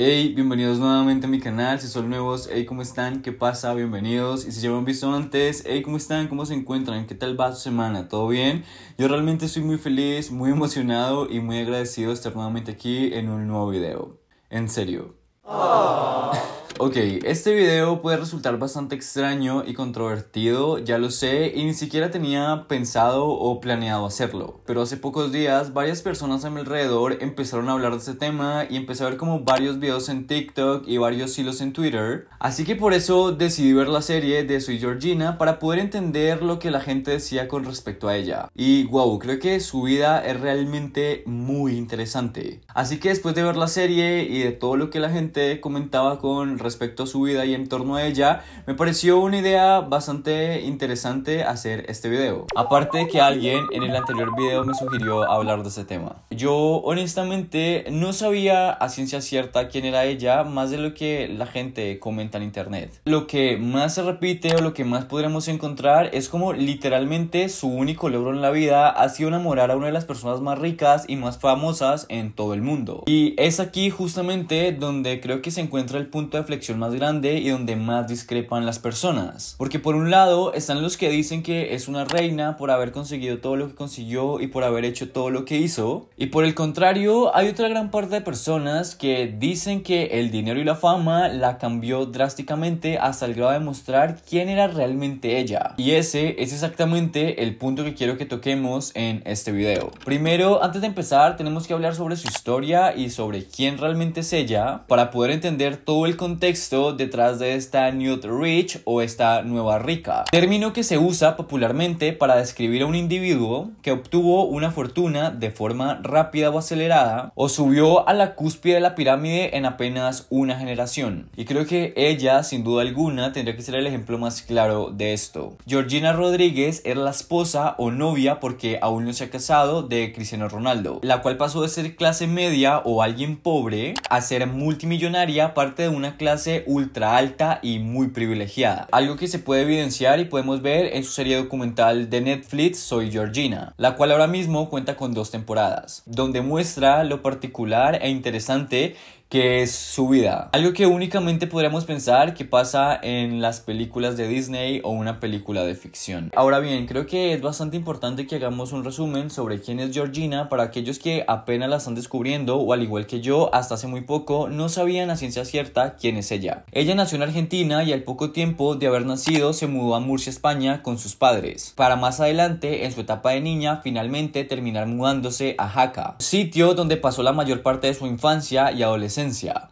Hey, bienvenidos nuevamente a mi canal. Si son nuevos, hey, ¿cómo están? ¿Qué pasa? Bienvenidos. Y si ya me han visto antes, hey, ¿cómo están? ¿Cómo se encuentran? ¿Qué tal va su semana? ¿Todo bien? Yo realmente estoy muy feliz, muy emocionado y muy agradecido de estar nuevamente aquí en un nuevo video. En serio. Oh. Ok, este video puede resultar bastante extraño y controvertido, ya lo sé, y ni siquiera tenía pensado o planeado hacerlo. Pero hace pocos días varias personas a mi alrededor empezaron a hablar de este tema y empecé a ver como varios videos en TikTok y varios hilos en Twitter. Así que por eso decidí ver la serie de Soy Georgina para poder entender lo que la gente decía con respecto a ella. Y wow, creo que su vida es realmente muy interesante. Así que después de ver la serie y de todo lo que la gente comentaba con respecto a su vida y en torno a ella, me pareció una idea bastante interesante hacer este video. Aparte de que alguien en el anterior video me sugirió hablar de ese tema. Yo honestamente no sabía a ciencia cierta quién era ella, más de lo que la gente comenta en internet. Lo que más se repite o lo que más podremos encontrar es como literalmente su único logro en la vida ha sido enamorar a una de las personas más ricas y más famosas en todo el mundo. Y es aquí justamente donde creo que se encuentra el punto de flexibilidad más grande y donde más discrepan las personas. Porque por un lado están los que dicen que es una reina por haber conseguido todo lo que consiguió y por haber hecho todo lo que hizo. Y por el contrario hay otra gran parte de personas que dicen que el dinero y la fama la cambió drásticamente hasta el grado de mostrar quién era realmente ella. Y ese es exactamente el punto que quiero que toquemos en este video. Primero, antes de empezar, tenemos que hablar sobre su historia y sobre quién realmente es ella para poder entender todo el contexto detrás de esta New Rich o esta nueva rica, término que se usa popularmente para describir a un individuo que obtuvo una fortuna de forma rápida o acelerada o subió a la cúspide de la pirámide en apenas una generación. Y creo que ella, sin duda alguna, tendría que ser el ejemplo más claro de esto. Georgina Rodríguez era la esposa o novia, porque aún no se ha casado, de Cristiano Ronaldo, la cual pasó de ser clase media o alguien pobre a ser multimillonaria, parte de una clase ultra alta y muy privilegiada. Algo que se puede evidenciar y podemos ver en su serie documental de Netflix Soy Georgina, la cual ahora mismo cuenta con dos temporadas, donde muestra lo particular e interesante que es su vida. Algo que únicamente podríamos pensar que pasa en las películas de Disney o una película de ficción. Ahora bien, creo que es bastante importante que hagamos un resumen sobre quién es Georgina para aquellos que apenas la están descubriendo o al igual que yo hasta hace muy poco no sabían a ciencia cierta quién es ella. Ella nació en Argentina y al poco tiempo de haber nacido se mudó a Murcia, España con sus padres, para más adelante en su etapa de niña finalmente terminar mudándose a Jaca, sitio donde pasó la mayor parte de su infancia y adolescencia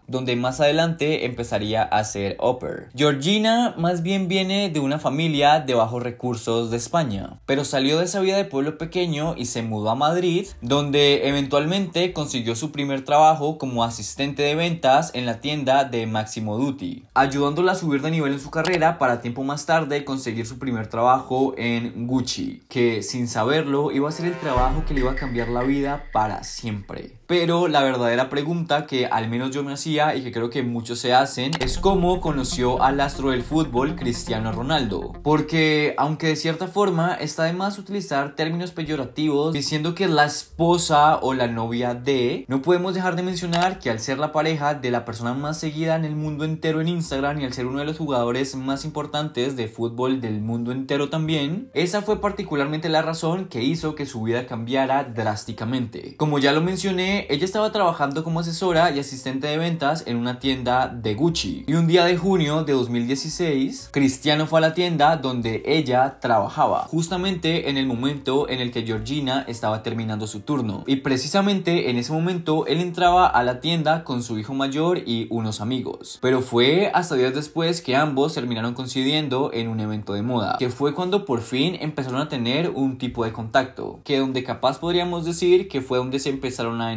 donde más adelante empezaría a ser upper. Georgina más bien viene de una familia de bajos recursos de España, pero salió de esa vida de pueblo pequeño y se mudó a Madrid, donde eventualmente consiguió su primer trabajo como asistente de ventas en la tienda de Máximo Duty, ayudándola a subir de nivel en su carrera para tiempo más tarde conseguir su primer trabajo en Gucci, que sin saberlo iba a ser el trabajo que le iba a cambiar la vida para siempre. Pero la verdadera pregunta que al menos yo me hacía y que creo que muchos se hacen es cómo conoció al astro del fútbol Cristiano Ronaldo. Porque aunque de cierta forma está de más utilizar términos peyorativos diciendo que es la esposa o la novia de, no podemos dejar de mencionar que al ser la pareja de la persona más seguida en el mundo entero en Instagram y al ser uno de los jugadores más importantes de fútbol del mundo entero también, esa fue particularmente la razón que hizo que su vida cambiara drásticamente. Como ya lo mencioné, ella estaba trabajando como asesora y asistente de ventas en una tienda de Gucci. Y un día de junio de 2016, Cristiano fue a la tienda donde ella trabajaba, justamente en el momento en el que Georgina estaba terminando su turno. Y precisamente en ese momento él entraba a la tienda con su hijo mayor y unos amigos. Pero fue hasta días después que ambos terminaron coincidiendo en un evento de moda, que fue cuando por fin empezaron a tener un tipo de contacto, que donde capaz podríamos decir que fue donde se empezaron a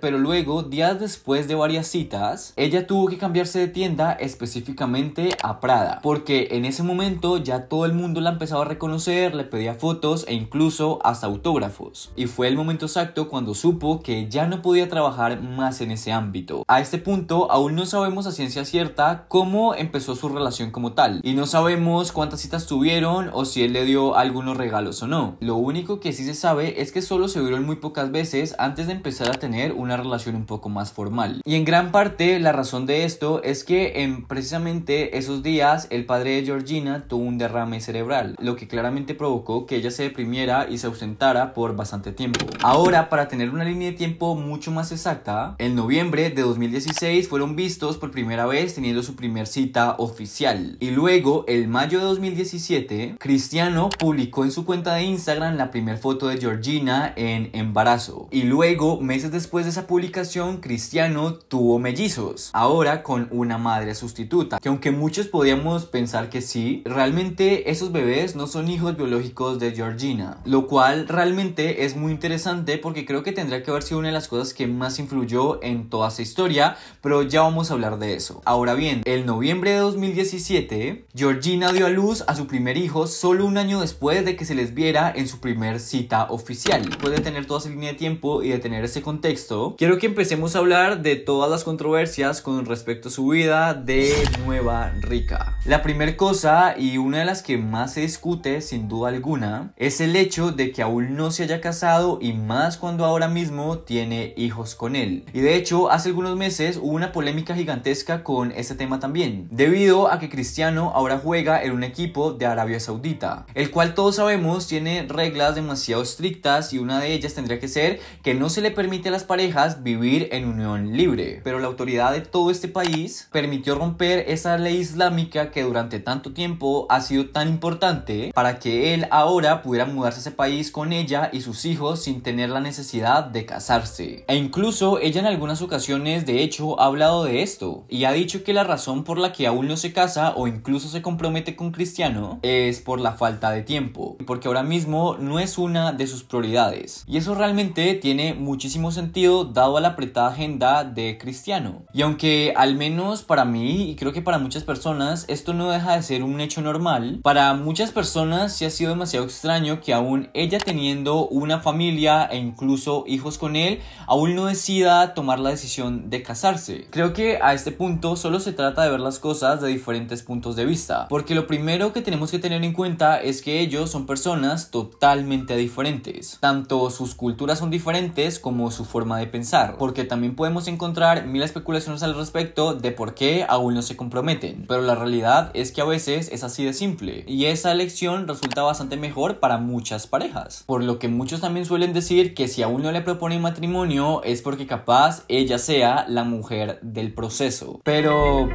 pero luego, días después de varias citas, ella tuvo que cambiarse de tienda específicamente a Prada, porque en ese momento ya todo el mundo la empezaba a reconocer, le pedía fotos e incluso hasta autógrafos. Y fue el momento exacto cuando supo que ya no podía trabajar más en ese ámbito. A este punto, aún no sabemos a ciencia cierta cómo empezó su relación como tal, y no sabemos cuántas citas tuvieron o si él le dio algunos regalos o no. Lo único que sí se sabe es que solo se vieron muy pocas veces antes de empezar a tener una relación un poco más formal. Y en gran parte la razón de esto es que en precisamente esos días el padre de Georgina tuvo un derrame cerebral, lo que claramente provocó que ella se deprimiera y se ausentara por bastante tiempo. Ahora, para tener una línea de tiempo mucho más exacta, en noviembre de 2016 fueron vistos por primera vez teniendo su primer cita oficial. Y luego, el mayo de 2017, Cristiano publicó en su cuenta de Instagram la primera foto de Georgina en embarazo. Y luego, después de esa publicación, Cristiano tuvo mellizos, ahora con una madre sustituta, que aunque muchos podíamos pensar que sí, realmente esos bebés no son hijos biológicos de Georgina, lo cual realmente es muy interesante porque creo que tendrá que haber sido una de las cosas que más influyó en toda esa historia, pero ya vamos a hablar de eso. Ahora bien, el noviembre de 2017, Georgina dio a luz a su primer hijo solo un año después de que se les viera en su primer cita oficial. Después de tener toda esa línea de tiempo y de tener ese contexto, quiero que empecemos a hablar de todas las controversias con respecto a su vida de Nueva Rica. La primera cosa y una de las que más se discute sin duda alguna es el hecho de que aún no se haya casado y más cuando ahora mismo tiene hijos con él. Y de hecho hace algunos meses hubo una polémica gigantesca con este tema también, debido a que Cristiano ahora juega en un equipo de Arabia Saudita, el cual todos sabemos tiene reglas demasiado estrictas y una de ellas tendría que ser que no se le permite a las parejas vivir en unión libre, pero la autoridad de todo este país permitió romper esa ley islámica que durante tanto tiempo ha sido tan importante para que él ahora pudiera mudarse a ese país con ella y sus hijos sin tener la necesidad de casarse. E incluso ella en algunas ocasiones de hecho ha hablado de esto y ha dicho que la razón por la que aún no se casa o incluso se compromete con Cristiano es por la falta de tiempo, porque ahora mismo no es una de sus prioridades. Y eso realmente tiene muchísimo sentido dado a la apretada agenda de Cristiano. Y aunque al menos para mí y creo que para muchas personas esto no deja de ser un hecho normal, para muchas personas sí ha sido demasiado extraño que aún ella teniendo una familia e incluso hijos con él, aún no decida tomar la decisión de casarse. Creo que a este punto solo se trata de ver las cosas de diferentes puntos de vista, porque lo primero que tenemos que tener en cuenta es que ellos son personas totalmente diferentes. Tanto sus culturas son diferentes como su forma de pensar, porque también podemos encontrar mil especulaciones al respecto de por qué aún no se comprometen, pero la realidad es que a veces es así de simple, y esa elección resulta bastante mejor para muchas parejas, por lo que muchos también suelen decir que si aún no le proponen matrimonio es porque capaz ella sea la mujer del proceso, pero...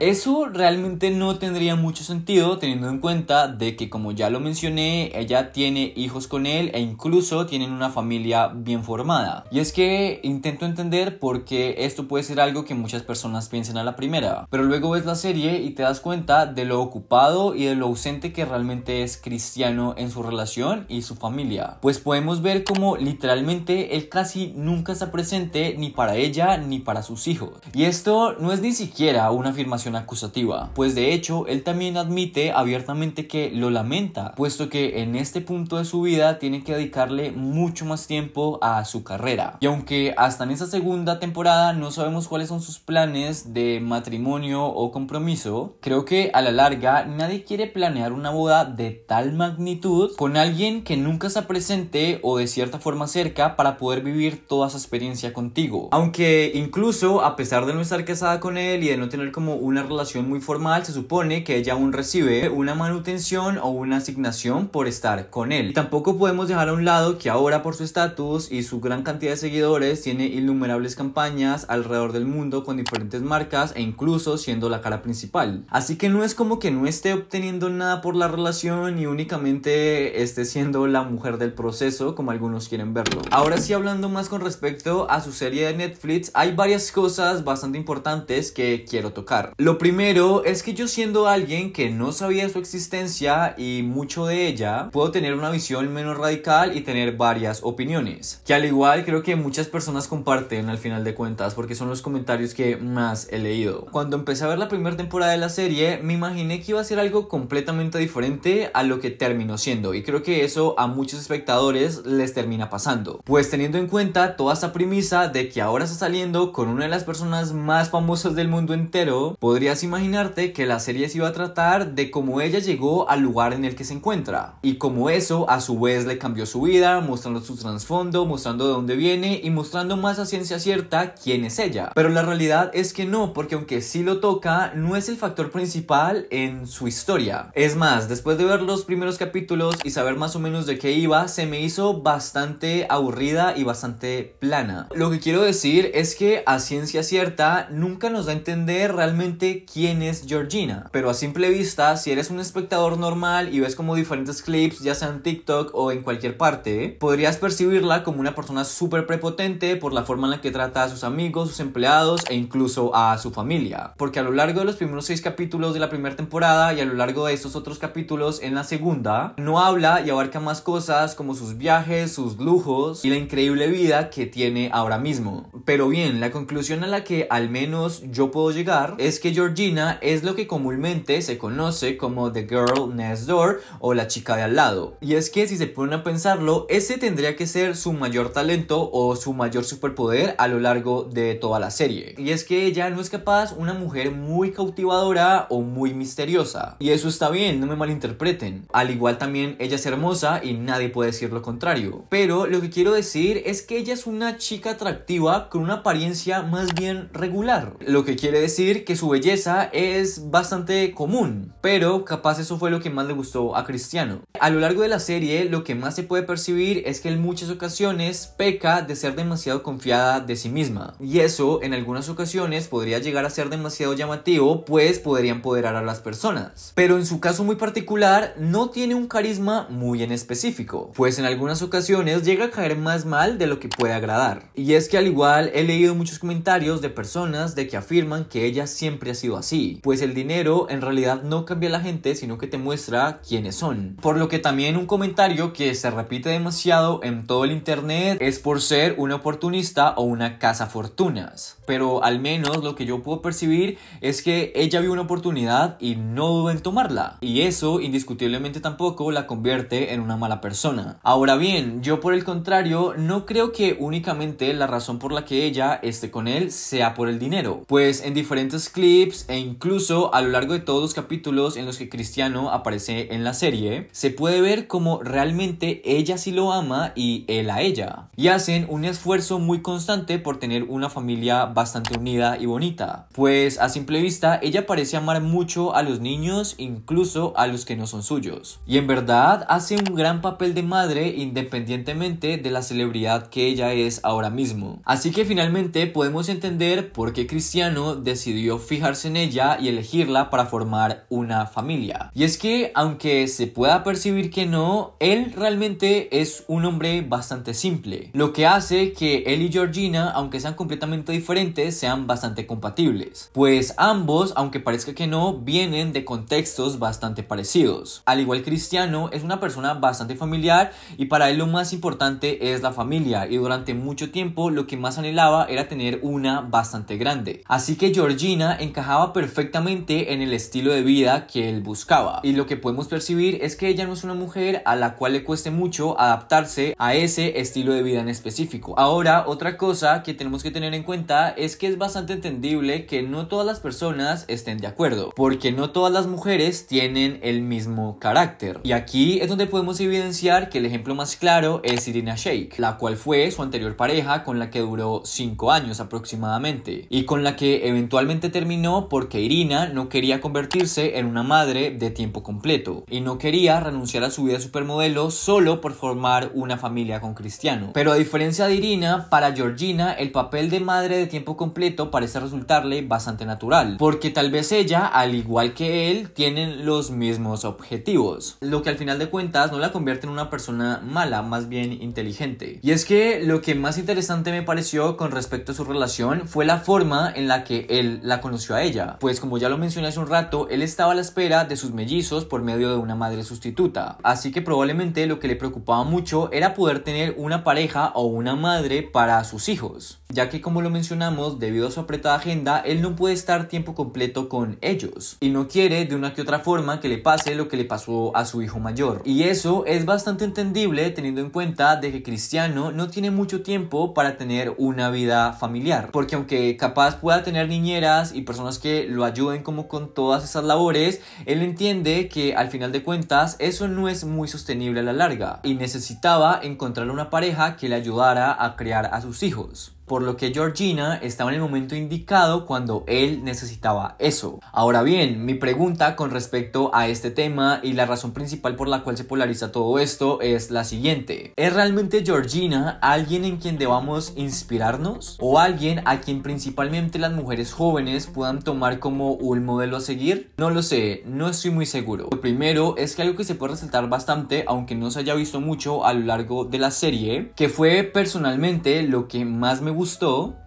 Eso realmente no tendría mucho sentido teniendo en cuenta de que como ya lo mencioné, ella tiene hijos con él e incluso tienen una familia bien formada. Y es que intento entender por qué esto puede ser algo que muchas personas piensen a la primera, pero luego ves la serie y te das cuenta de lo ocupado y de lo ausente que realmente es Cristiano en su relación y su familia. Pues podemos ver como literalmente él casi nunca está presente ni para ella ni para sus hijos. Y esto no es ni siquiera una afirmación acusativa, pues de hecho él también admite abiertamente que lo lamenta, puesto que en este punto de su vida tiene que dedicarle mucho más tiempo a su carrera. Y aunque hasta en esa segunda temporada no sabemos cuáles son sus planes de matrimonio o compromiso, creo que a la larga nadie quiere planear una boda de tal magnitud con alguien que nunca se presente o de cierta forma cerca para poder vivir toda esa experiencia contigo. Aunque incluso a pesar de no estar casada con él y de no tener como una relación muy formal, se supone que ella aún recibe una manutención o una asignación por estar con él. tampoco podemos dejar a un lado que ahora por su estatus y su gran cantidad de seguidores tiene innumerables campañas alrededor del mundo con diferentes marcas e incluso siendo la cara principal. Así que no es como que no esté obteniendo nada por la relación y únicamente esté siendo la mujer del proceso como algunos quieren verlo. Ahora sí hablando más con respecto a su serie de Netflix, hay varias cosas bastante importantes que quiero tocar. Lo primero es que yo siendo alguien que no sabía su existencia y mucho de ella, puedo tener una visión menos radical y tener varias opiniones, que al igual creo que muchas personas comparten al final de cuentas porque son los comentarios que más he leído. Cuando empecé a ver la primera temporada de la serie, me imaginé que iba a ser algo completamente diferente a lo que terminó siendo y creo que eso a muchos espectadores les termina pasando. Pues teniendo en cuenta toda esa premisa de que ahora está saliendo con una de las personas más famosas del mundo entero, podrías imaginarte que la serie se iba a tratar de cómo ella llegó al lugar en el que se encuentra y cómo eso a su vez le cambió su vida, mostrando su trasfondo, mostrando de dónde viene y mostrando más a ciencia cierta quién es ella. Pero la realidad es que no, porque aunque sí lo toca, no es el factor principal en su historia. Es más, después de ver los primeros capítulos y saber más o menos de qué iba, se me hizo bastante aburrida y bastante plana. Lo que quiero decir es que a ciencia cierta nunca nos da a entender realmente quién es Georgina. Pero a simple vista, si eres un espectador normal y ves como diferentes clips, ya sea en TikTok o en cualquier parte, podrías percibirla como una persona súper prepotente por la forma en la que trata a sus amigos, sus empleados e incluso a su familia. Porque a lo largo de los primeros seis capítulos de la primera temporada y a lo largo de estos otros capítulos en la segunda, no habla y abarca más cosas como sus viajes, sus lujos y la increíble vida que tiene ahora mismo. Pero bien, la conclusión a la que al menos yo puedo llegar es que Georgina es lo que comúnmente se conoce como The Girl Next Door o la chica de al lado. Y es que si se ponen a pensarlo, ese tendría que ser su mayor talento o su mayor superpoder a lo largo de toda la serie. Y es que ella no es capaz una mujer muy cautivadora o muy misteriosa. Y eso está bien, no me malinterpreten. Al igual también ella es hermosa y nadie puede decir lo contrario. Pero lo que quiero decir es que ella es una chica atractiva con una apariencia más bien regular. Lo que quiere decir que su belleza es bastante común, pero capaz eso fue lo que más le gustó a Cristiano. A lo largo de la serie, lo que más se puede percibir es que en muchas ocasiones peca de ser demasiado confiada de sí misma, y eso en algunas ocasiones podría llegar a ser demasiado llamativo, pues podría empoderar a las personas. Pero en su caso muy particular, no tiene un carisma muy en específico, pues en algunas ocasiones llega a caer más mal de lo que puede agradar. Y es que al igual he leído muchos comentarios de personas de que afirman que ella siempre sido así, pues el dinero en realidad no cambia a la gente, sino que te muestra quiénes son. Por lo que también un comentario que se repite demasiado en todo el internet es por ser una oportunista o una casa fortunas. Pero al menos lo que yo puedo percibir es que ella vio una oportunidad y no dudó en tomarla. Y eso indiscutiblemente tampoco la convierte en una mala persona. Ahora bien, yo por el contrario no creo que únicamente la razón por la que ella esté con él sea por el dinero. Pues en diferentes clips e incluso a lo largo de todos los capítulos en los que Cristiano aparece en la serie, se puede ver como realmente ella sí lo ama y él a ella. Y hacen un esfuerzo muy constante por tener una familia bastante unida y bonita. Pues a simple vista, ella parece amar mucho a los niños, incluso a los que no son suyos. Y en verdad hace un gran papel de madre independientemente de la celebridad que ella es ahora mismo. Así que finalmente podemos entender por qué Cristiano decidió fijar en ella y elegirla para formar una familia. Y es que, aunque se pueda percibir que no, él realmente es un hombre bastante simple, lo que hace que él y Georgina, aunque sean completamente diferentes, sean bastante compatibles, pues ambos, aunque parezca que no, vienen de contextos bastante parecidos. Al igual Cristiano es una persona bastante familiar y para él lo más importante es la familia y durante mucho tiempo lo que más anhelaba era tener una bastante grande. Así que Georgina en perfectamente en el estilo de vida que él buscaba. Y lo que podemos percibir es que ella no es una mujer a la cual le cueste mucho adaptarse a ese estilo de vida en específico. Ahora, otra cosa que tenemos que tener en cuenta es que es bastante entendible que no todas las personas estén de acuerdo, porque no todas las mujeres tienen el mismo carácter. Y aquí es donde podemos evidenciar que el ejemplo más claro es Irina Shayk, la cual fue su anterior pareja con la que duró 5 años aproximadamente y con la que eventualmente terminó porque Irina no quería convertirse en una madre de tiempo completo y no quería renunciar a su vida de supermodelo solo por formar una familia con Cristiano. Pero a diferencia de Irina, para Georgina el papel de madre de tiempo completo parece resultarle bastante natural, porque tal vez ella, al igual que él, tienen los mismos objetivos, lo que al final de cuentas no la convierte en una persona mala, más bien inteligente. Y es que lo que más interesante me pareció con respecto a su relación fue la forma en la que él la conoció a ella, pues como ya lo mencioné hace un rato, él estaba a la espera de sus mellizos por medio de una madre sustituta, así que probablemente lo que le preocupaba mucho era poder tener una pareja o una madre para sus hijos ya que como lo mencionamos, debido a su apretada agenda, él no puede estar tiempo completo con ellos y no quiere de una que otra forma que le pase lo que le pasó a su hijo mayor. Y eso es bastante entendible teniendo en cuenta de que Cristiano no tiene mucho tiempo para tener una vida familiar, porque aunque capaz pueda tener niñeras y personas que lo ayuden como con todas esas labores, él entiende que al final de cuentas eso no es muy sostenible a la larga y necesitaba encontrar una pareja que le ayudara a criar a sus hijos por lo que Georgina estaba en el momento indicado cuando él necesitaba eso. Ahora bien, mi pregunta con respecto a este tema y la razón principal por la cual se polariza todo esto es la siguiente. ¿Es realmente Georgina alguien en quien debamos inspirarnos? ¿O alguien a quien principalmente las mujeres jóvenes puedan tomar como un modelo a seguir? No lo sé, no estoy muy seguro. Lo primero es que algo que se puede resaltar bastante, aunque no se haya visto mucho a lo largo de la serie, que fue personalmente lo que más me gustó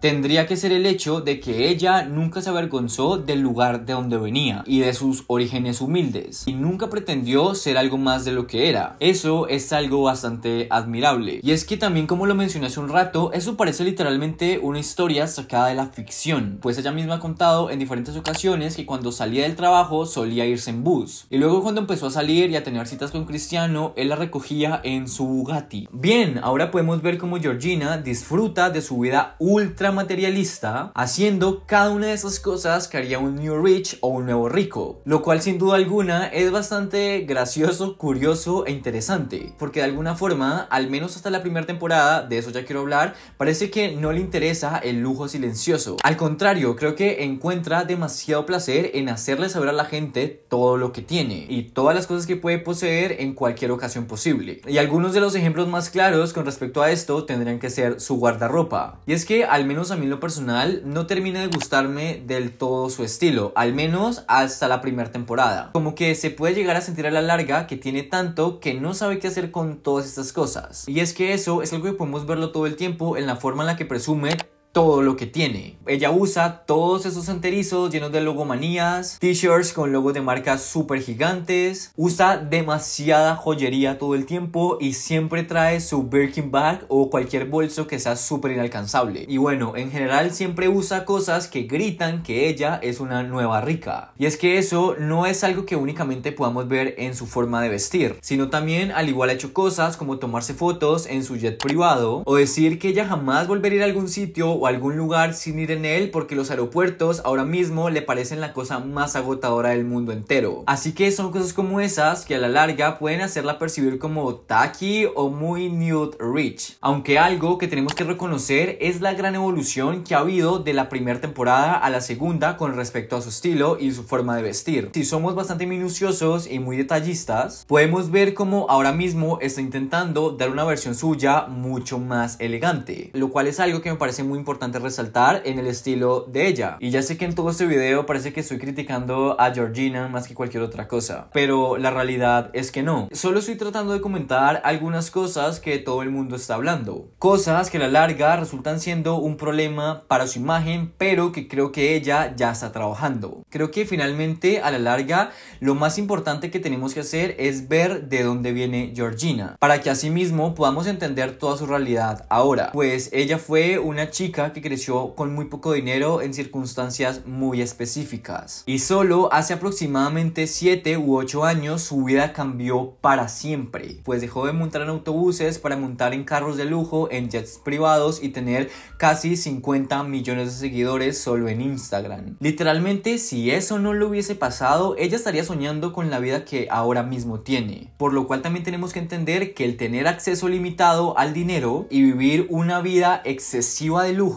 tendría que ser el hecho de que ella nunca se avergonzó del lugar de donde venía y de sus orígenes humildes y nunca pretendió ser algo más de lo que era. Eso es algo bastante admirable. Y es que también como lo mencioné hace un rato, eso parece literalmente una historia sacada de la ficción, pues ella misma ha contado en diferentes ocasiones que cuando salía del trabajo solía irse en bus y luego cuando empezó a salir y a tener citas con Cristiano, él la recogía en su Bugatti. Bien, ahora podemos ver cómo Georgina disfruta de su vida ultra materialista, haciendo cada una de esas cosas que haría un New Rich o un nuevo rico, lo cual sin duda alguna es bastante gracioso, curioso e interesante, porque de alguna forma, al menos hasta la primera temporada, de eso ya quiero hablar, parece que no le interesa el lujo silencioso. Al contrario, creo que encuentra demasiado placer en hacerle saber a la gente todo lo que tiene y todas las cosas que puede poseer en cualquier ocasión posible. Y algunos de los ejemplos más claros con respecto a esto tendrían que ser su guardarropa, y es que, al menos a mí en lo personal, no termina de gustarme del todo su estilo, al menos hasta la primera temporada. Como que se puede llegar a sentir a la larga que tiene tanto que no sabe qué hacer con todas estas cosas. Y es que eso es algo que podemos verlo todo el tiempo en la forma en la que presume todo lo que tiene. Ella usa todos esos enterizos llenos de logomanías, t-shirts con logos de marcas super gigantes, usa demasiada joyería todo el tiempo y siempre trae su Birkin bag o cualquier bolso que sea súper inalcanzable. Y bueno, en general siempre usa cosas que gritan que ella es una nueva rica. Y es que eso no es algo que únicamente podamos ver en su forma de vestir, sino también al igual ha hecho cosas como tomarse fotos en su jet privado o decir que ella jamás volvería a algún sitio o algún lugar sin ir en él porque los aeropuertos ahora mismo le parecen la cosa más agotadora del mundo entero. Así que son cosas como esas que a la larga pueden hacerla percibir como tacky o muy nude rich. Aunque algo que tenemos que reconocer es la gran evolución que ha habido de la primera temporada a la segunda con respecto a su estilo y su forma de vestir. Si somos bastante minuciosos y muy detallistas, podemos ver cómo ahora mismo está intentando dar una versión suya mucho más elegante, lo cual es algo que me parece muy importante resaltar en el estilo de ella. Y ya sé que en todo este video parece que estoy criticando a Georgina más que cualquier otra cosa, pero la realidad es que no. Solo estoy tratando de comentar algunas cosas que todo el mundo está hablando. Cosas que a la larga resultan siendo un problema para su imagen, pero que creo que ella ya está trabajando. Creo que finalmente a la larga lo más importante que tenemos que hacer es ver de dónde viene Georgina, para que así mismo podamos entender toda su realidad ahora, pues ella fue una chica que creció con muy poco dinero en circunstancias muy específicas. Y solo hace aproximadamente 7 u 8 años su vida cambió para siempre, pues dejó de montar en autobuses para montar en carros de lujo, en jets privados y tener casi 50 millones de seguidores solo en Instagram. Literalmente, si eso no lo hubiese pasado, ella estaría soñando con la vida que ahora mismo tiene. Por lo cual también tenemos que entender que el tener acceso limitado al dinero y vivir una vida excesiva de lujo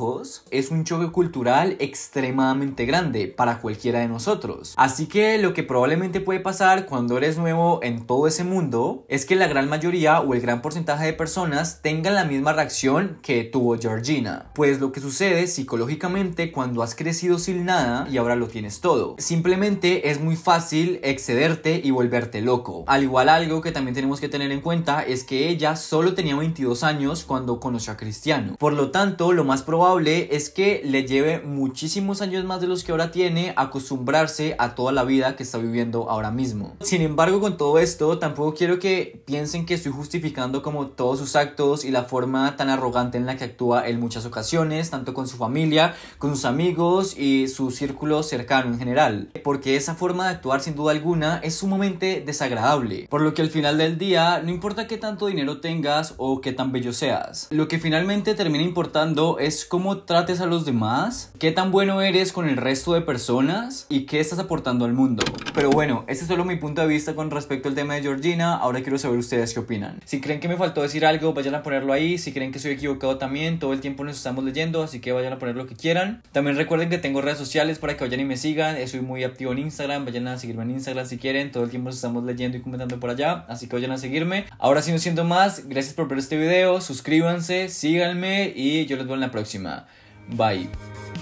es un choque cultural extremadamente grande para cualquiera de nosotros. Así que lo que probablemente puede pasar cuando eres nuevo en todo ese mundo es que la gran mayoría o el gran porcentaje de personas tengan la misma reacción que tuvo Georgina. Pues lo que sucede psicológicamente cuando has crecido sin nada y ahora lo tienes todo. Simplemente es muy fácil excederte y volverte loco. Al igual algo que también tenemos que tener en cuenta es que ella solo tenía 22 años cuando conoció a Cristiano. Por lo tanto, lo más probable es que le lleve muchísimos años más de los que ahora tiene acostumbrarse a toda la vida que está viviendo ahora mismo. Sin embargo, con todo esto, tampoco quiero que piensen que estoy justificando como todos sus actos y la forma tan arrogante en la que actúa en muchas ocasiones, tanto con su familia, con sus amigos y su círculo cercano en general. Porque esa forma de actuar sin duda alguna es sumamente desagradable. Por lo que al final del día, no importa qué tanto dinero tengas o qué tan bello seas, lo que finalmente termina importando es cómo trates a los demás, qué tan bueno eres con el resto de personas y qué estás aportando al mundo. Pero bueno, este es solo mi punto de vista con respecto al tema de Georgina. Ahora quiero saber ustedes qué opinan. Si creen que me faltó decir algo, vayan a ponerlo ahí. Si creen que soy equivocado también, todo el tiempo nos estamos leyendo, así que vayan a poner lo que quieran. También recuerden que tengo redes sociales para que vayan y me sigan. Soy muy activo en Instagram, vayan a seguirme en Instagram si quieren. Todo el tiempo nos estamos leyendo y comentando por allá, así que vayan a seguirme. Ahora sí, no siento más. Gracias por ver este video. Suscríbanse, síganme y yo les veo en la próxima. próxima. Bye.